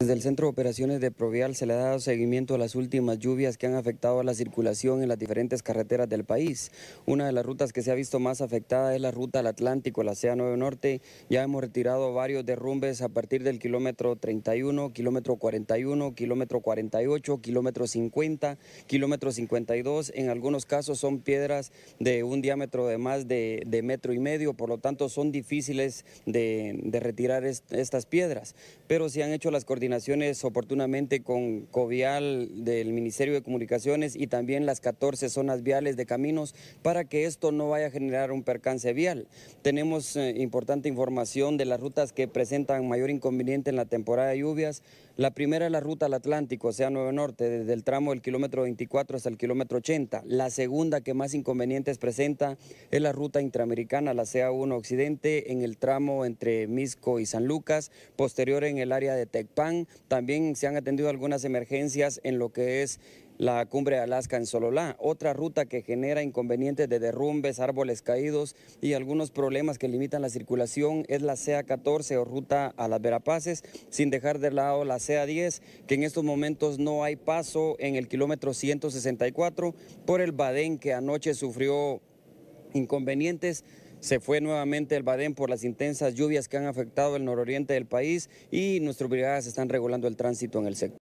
Desde el Centro de Operaciones de Provial se le ha dado seguimiento a las últimas lluvias que han afectado a la circulación en las diferentes carreteras del país. Una de las rutas que se ha visto más afectada es la ruta al Atlántico, la CEA 9 Norte. Ya hemos retirado varios derrumbes a partir del kilómetro 31, kilómetro 41, kilómetro 48, kilómetro 50, kilómetro 52. En algunos casos son piedras de un diámetro de más de, metro y medio, por lo tanto son difíciles de, retirar estas piedras. Pero se han hecho las naciones oportunamente con Covial del Ministerio de Comunicaciones y también las 14 zonas viales de caminos para que esto no vaya a generar un percance vial. Tenemos eh, importante información de las rutas que presentan mayor inconveniente en la temporada de lluvias la primera es la ruta al Atlántico, sea, 9 Norte, desde el tramo del kilómetro 24 hasta el kilómetro 80. La segunda que más inconvenientes presenta es la ruta intraamericana, la CA1 Occidente, en el tramo entre Misco y San Lucas, posterior en el área de Tecpan. También se han atendido algunas emergencias en lo que es la cumbre de Alaska en Sololá, otra ruta que genera inconvenientes de derrumbes, árboles caídos y algunos problemas que limitan la circulación es la CA14 o ruta a las Verapaces, sin dejar de lado la CA10, que en estos momentos no hay paso en el kilómetro 164 por el Badén que anoche sufrió inconvenientes. Se fue nuevamente el Badén por las intensas lluvias que han afectado el nororiente del país y nuestras brigadas están regulando el tránsito en el sector.